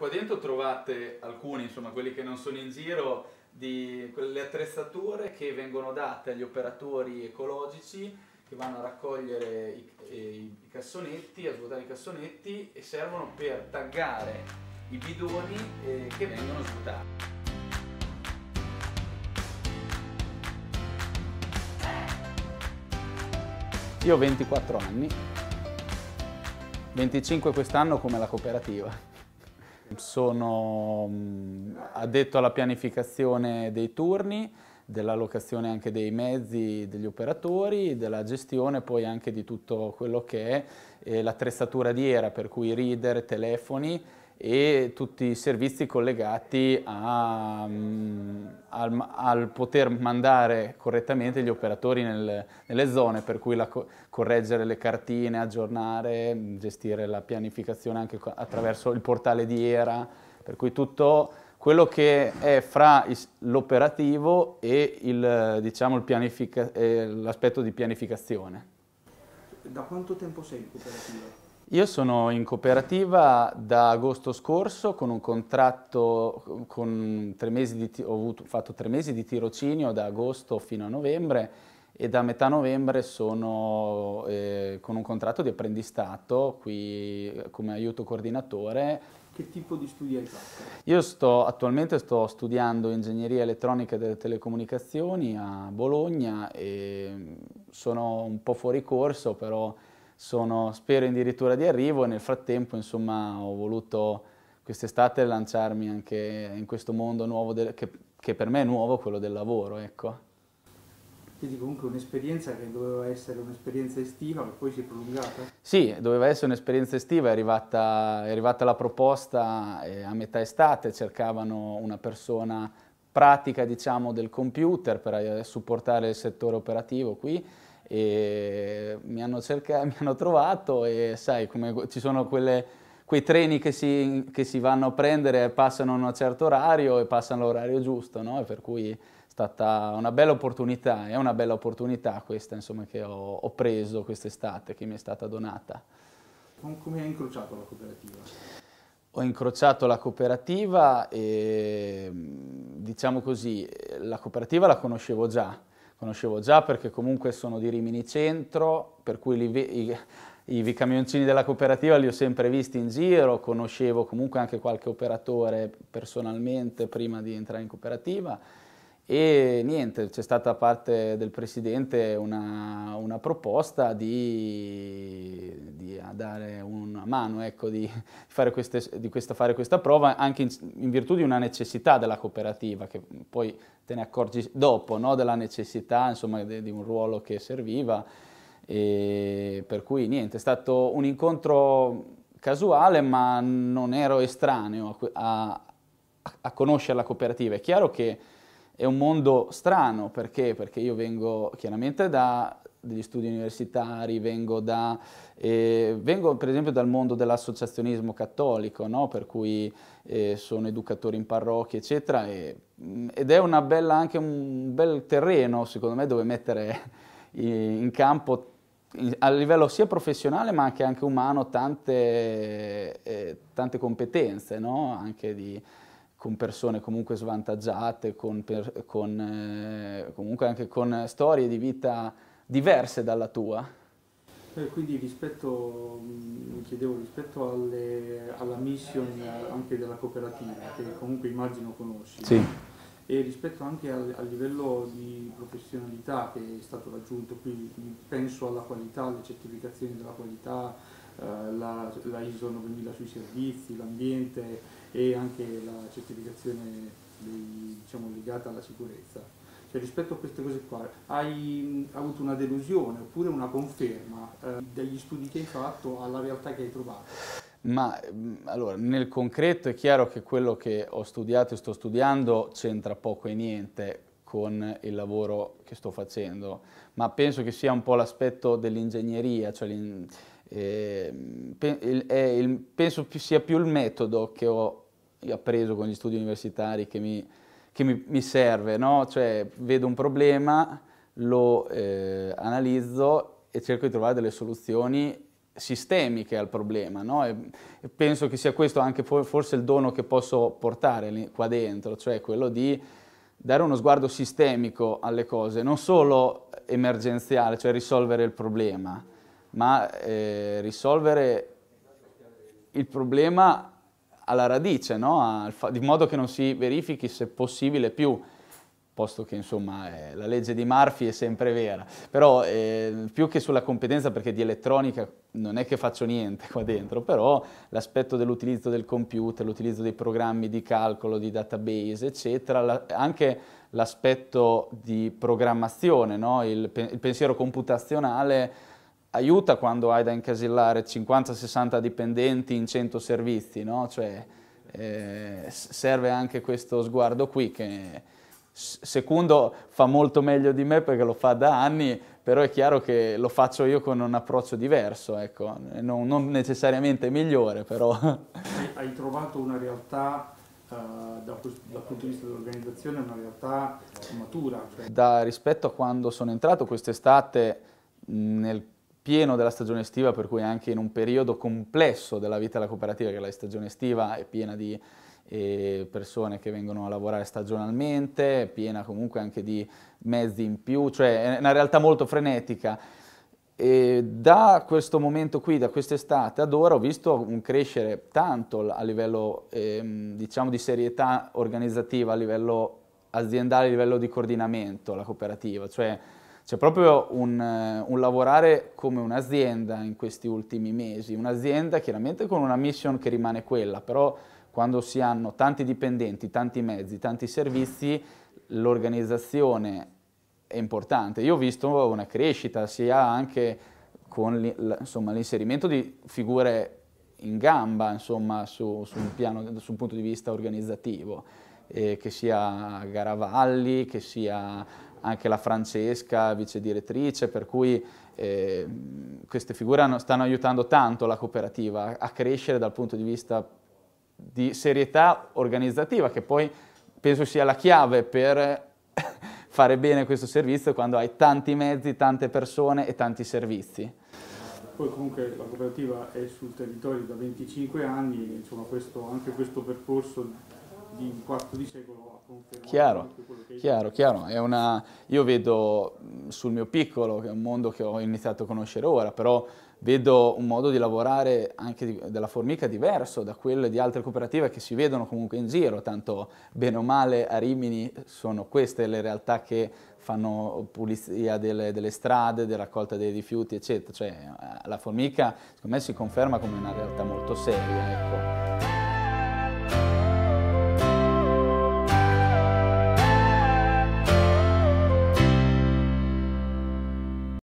Qua dentro trovate alcuni, insomma quelli che non sono in giro, di quelle attrezzature che vengono date agli operatori ecologici che vanno a raccogliere i, i, i cassonetti, a svuotare i cassonetti e servono per taggare i bidoni eh, che vengono svuotati. Io ho 24 anni, 25 quest'anno come la cooperativa. Sono mm, addetto alla pianificazione dei turni, dell'allocazione anche dei mezzi degli operatori, della gestione poi anche di tutto quello che è eh, l'attrezzatura di era, per cui reader, telefoni, e tutti i servizi collegati a, mm, al, al, poter mandare correttamente gli operatori nel, nelle zone, per cui la, correggere le cartine, aggiornare, gestire la pianificazione anche attraverso il portale di ERA, per cui tutto quello che è fra l'operativo e diciamo, eh, l'aspetto diciamo, pianifica, di pianificazione. Da quanto tempo sei in cooperativa? Io sono in cooperativa da agosto scorso con un contratto, con tre mesi di, ho avuto, fatto tre mesi di tirocinio da agosto fino a novembre e da metà novembre sono eh, con un contratto di apprendistato qui eh, come aiuto coordinatore. Che tipo di studi hai fatto? Io sto, attualmente sto studiando ingegneria elettronica delle telecomunicazioni a Bologna e mm, sono un po' fuori corso però sono, spero, addirittura di arrivo e nel frattempo, insomma, ho voluto quest'estate lanciarmi anche in questo mondo nuovo, del, che, che, per me è nuovo, quello del lavoro, ecco. Quindi comunque un'esperienza che doveva essere un'esperienza estiva, che poi si è prolungata? Sì, doveva essere un'esperienza estiva, è arrivata, è arrivata la proposta eh, a metà estate, cercavano una persona pratica diciamo, del computer per eh, supportare il settore operativo qui e mi hanno, cercato, mi hanno trovato e sai come ci sono quelle, quei treni che si, che si, vanno a prendere, passano a un certo orario e passano l'orario giusto, no? per cui è stata una bella opportunità, è una bella opportunità questa insomma, che ho, ho preso quest'estate, che mi è stata donata. Come hai incrociato la cooperativa? ho incrociato la cooperativa e diciamo così, la cooperativa la conoscevo già, conoscevo già perché comunque sono di Rimini Centro, per cui li, i, i, camioncini della cooperativa li ho sempre visti in giro, conoscevo comunque anche qualche operatore personalmente prima di entrare in cooperativa e niente, c'è stata da parte del Presidente una, una proposta di, di, dare una mano, ecco, di, fare, queste, di questa, fare, questa, prova anche in, in, virtù di una necessità della cooperativa, che poi te ne accorgi dopo, no? della necessità insomma, de, di un ruolo che serviva. E per cui niente, è stato un incontro casuale, ma non ero estraneo a, a, a conoscere la cooperativa. È chiaro che è un mondo strano perché? Perché io vengo chiaramente da degli studi universitari, vengo, da, eh, vengo per esempio dal mondo dell'associazionismo cattolico, no? per cui eh, sono educatore in parrocchia, eccetera, e, mm, ed è bella, anche un bel terreno, secondo me, dove mettere in campo a livello sia professionale ma anche, anche umano tante, eh, tante competenze, no? anche di con persone comunque svantaggiate, con, per, con eh, comunque anche con storie di vita diverse dalla tua. Eh, quindi rispetto, mm, mi chiedevo rispetto alle, alla mission eh, anche della cooperativa, che comunque immagino conosci, sì. e rispetto anche al, al, livello di professionalità che è stato raggiunto qui, mm, penso alla qualità, alle certificazioni della qualità, eh, la, la ISO 9000 sui servizi, l'ambiente e anche la certificazione dei, diciamo, legata alla sicurezza. Cioè, rispetto a queste cose qua, hai avuto una delusione oppure una conferma eh, dagli studi che hai fatto alla realtà che hai trovato? Ma allora, nel concreto è chiaro che quello che ho studiato e sto studiando c'entra poco e niente con il lavoro che sto facendo, ma penso che sia un po' l'aspetto dell'ingegneria, cioè eh, penso sia più il metodo che ho appreso con gli studi universitari che mi, che mi, mi serve, no? cioè vedo un problema, lo eh, analizzo e cerco di trovare delle soluzioni sistemiche al problema no? e, e penso che sia questo anche for, forse il dono che posso portare qua dentro, cioè quello di dare uno sguardo sistemico alle cose, non solo emergenziale, cioè risolvere il problema, ma eh, risolvere il problema alla radice, no? di modo che non si verifichi se possibile più, posto che insomma eh, la legge di Murphy è sempre vera, però eh, più che sulla competenza, perché di elettronica non è che faccio niente qua dentro, però l'aspetto dell'utilizzo del computer, l'utilizzo dei programmi di calcolo, di database, eccetera, la, anche l'aspetto di programmazione, no? il, il pensiero computazionale, aiuta quando hai da incasillare 50-60 dipendenti in 100 servizi, no? cioè, eh, serve anche questo sguardo qui che secondo fa molto meglio di me perché lo fa da anni, però è chiaro che lo faccio io con un approccio diverso, ecco. non, non, necessariamente migliore però. Hai trovato una realtà eh, dal punto di vista dell'organizzazione, una realtà matura? Cioè... Da, rispetto a quando sono entrato quest'estate nel pieno della stagione estiva, per cui anche in un periodo complesso della vita della cooperativa, che la stagione estiva è piena di eh, persone che vengono a lavorare stagionalmente, è piena comunque anche di mezzi in più, cioè è una realtà molto frenetica. E da questo momento qui, da quest'estate ad ora, ho visto un crescere tanto a livello ehm, diciamo di serietà organizzativa, a livello aziendale, a livello di coordinamento la cooperativa, cioè c'è proprio un, eh, un lavorare come un'azienda in questi ultimi mesi, un'azienda chiaramente con una mission che rimane quella, però quando si hanno tanti dipendenti, tanti mezzi, tanti servizi, l'organizzazione è importante. Io ho visto una crescita sia anche con l'inserimento di figure in gamba insomma, su, su, un piano, su, un punto di vista organizzativo, eh, che sia Garavalli, che sia anche la Francesca, vice direttrice, per cui eh, queste figure stanno aiutando tanto la cooperativa a crescere dal punto di vista di serietà organizzativa, che poi penso sia la chiave per fare bene questo servizio quando hai tanti mezzi, tante persone e tanti servizi. Poi comunque la cooperativa è sul territorio da 25 anni, insomma questo, anche questo percorso di un quarto di secolo a confermare chiaro, quello che chiaro, chiaro. È una, io vedo sul mio piccolo, che è un mondo che ho iniziato a conoscere ora, però vedo un modo di lavorare anche di, della formica diverso da quello di altre cooperative che si vedono comunque in giro, tanto bene o male a Rimini sono queste le realtà che fanno pulizia delle, delle strade, della raccolta dei rifiuti, eccetera. Cioè, eh, la formica, secondo me, si conferma come una realtà molto seria, ecco.